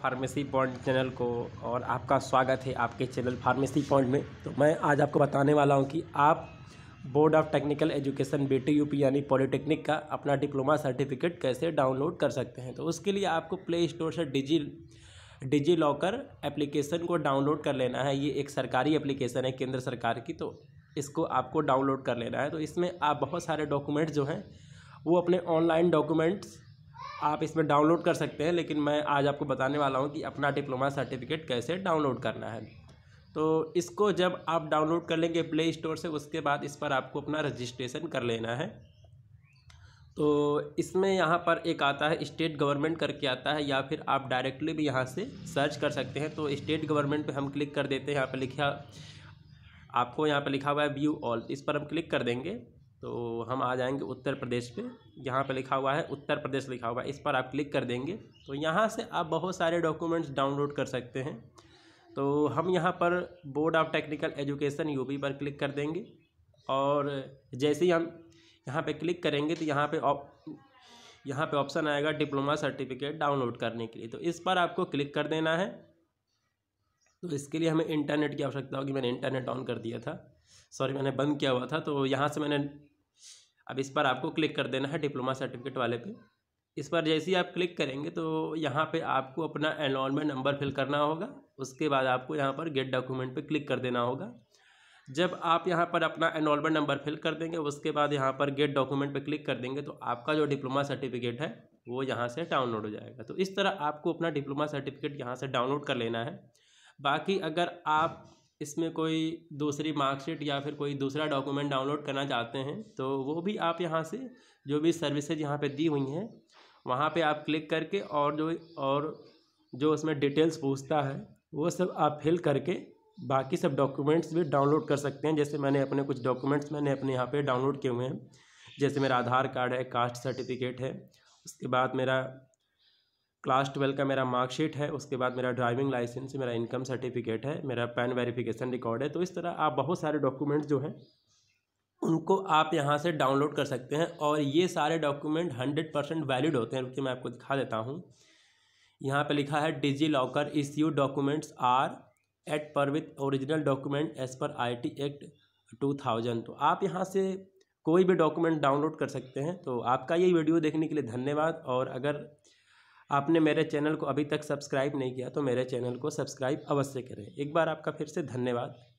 pharmacy point channel को और आपका स्वागत है आपके चैनल फार्मेसी पॉइंट में तो मैं आज आपको बताने वाला हूं कि आप board of technical education B T UP यानी पॉलिटेक्निक का अपना डिप्लोमा सर्टिफिकेट कैसे डाउनलोड कर सकते हैं तो उसके लिए आपको प्ले स्टोर से डिजी डिजी लॉकर एप्लीकेशन को डाउनलोड कर लेना है ये एक सरकारी एप्लीकेशन है केंद्र सरकार की तो इसको आपको डाउनलोड कर लेना है तो इसमें आप बहुत सारे डॉक्यूमेंट्स जो हैं वो अपने ऑनलाइन डॉक्यूमेंट्स आप इसमें डाउनलोड कर सकते हैं लेकिन मैं आज आपको बताने वाला हूँ कि अपना डिप्लोमा सर्टिफिकेट कैसे डाउनलोड करना है तो इसको जब आप डाउनलोड कर लेंगे प्ले स्टोर से उसके बाद इस पर आपको अपना रजिस्ट्रेशन कर लेना है तो इसमें यहाँ पर एक आता है स्टेट गवर्नमेंट करके आता है या फिर आप डायरेक्टली भी यहाँ से सर्च कर सकते हैं तो स्टेट गवर्नमेंट पे हम क्लिक कर देते हैं यहाँ पे लिखा आपको यहाँ पे लिखा हुआ है व्यू ऑल इस पर हम क्लिक कर देंगे तो हम आ जाएंगे उत्तर प्रदेश पे यहाँ पे लिखा हुआ है उत्तर प्रदेश लिखा हुआ है इस पर आप क्लिक कर देंगे तो यहाँ से आप बहुत सारे डॉक्यूमेंट्स डाउनलोड कर सकते हैं तो हम यहाँ पर board of technical education U पर क्लिक कर देंगे और जैसे ही हम यहाँ पर क्लिक करेंगे तो यहाँ पर यहाँ पे ऑप्शन आएगा डिप्लोमा सर्टिफिकेट डाउनलोड करने के लिए तो इस पर आपको क्लिक कर देना है तो इसके लिए हमें इंटरनेट की आवश्यकता होगी मैंने इंटरनेट ऑन कर दिया था सॉरी मैंने बंद किया हुआ था तो यहाँ से मैंने अब इस पर आपको क्लिक कर देना है डिप्लोमा सर्टिफिकेट वाले पे इस पर जैसे ही आप क्लिक करेंगे तो यहाँ पे आपको अपना एनरोलमेंट नंबर फिल करना होगा उसके बाद आपको यहाँ पर गेट डॉक्यूमेंट पे क्लिक कर देना होगा जब आप यहाँ पर अपना एनरोलमेंट नंबर फिल कर देंगे उसके बाद यहाँ पर गेट डॉक्यूमेंट पर क्लिक कर देंगे तो आपका जो डिप्लोमा सर्टिफिकेट है वो यहाँ से डाउनलोड हो जाएगा तो इस तरह आपको अपना डिप्लोमा सर्टिफिकेट यहाँ से डाउनलोड कर लेना है बाकी अगर आप इसमें कोई दूसरी मार्कशीट या फिर कोई दूसरा डॉक्यूमेंट डाउनलोड करना चाहते हैं तो वो भी आप यहाँ से जो भी सर्विसेज यहाँ पे दी हुई हैं वहाँ पे आप क्लिक करके और जो और जो उसमें डिटेल्स पूछता है वो सब आप फिल करके बाकी सब डॉक्यूमेंट्स भी डाउनलोड कर सकते हैं जैसे मैंने अपने कुछ डॉक्यूमेंट्स मैंने अपने यहाँ पर डाउनलोड किए हुए हैं जैसे मेरा आधार कार्ड है कास्ट सर्टिफिकेट है उसके बाद मेरा क्लास ट्वेल्व का मेरा मार्कशीट है उसके बाद मेरा ड्राइविंग लाइसेंस मेरा इनकम सर्टिफिकेट है मेरा पैन वेरिफिकेशन रिकॉर्ड है तो इस तरह आप बहुत सारे डॉक्यूमेंट्स जो हैं उनको आप यहाँ से डाउनलोड कर सकते हैं और ये सारे डॉक्यूमेंट हंड्रेड परसेंट वैलिड होते हैं रुकिए मैं आपको दिखा देता हूँ यहाँ पर लिखा है DigiLocker issued documents are at par with original document as per T act thousand तो आप यहाँ से कोई भी डॉक्यूमेंट डाउनलोड कर सकते हैं तो आपका ये वीडियो देखने के लिए धन्यवाद और अगर आपने मेरे चैनल को अभी तक सब्सक्राइब नहीं किया तो मेरे चैनल को सब्सक्राइब अवश्य करें एक बार आपका फिर से धन्यवाद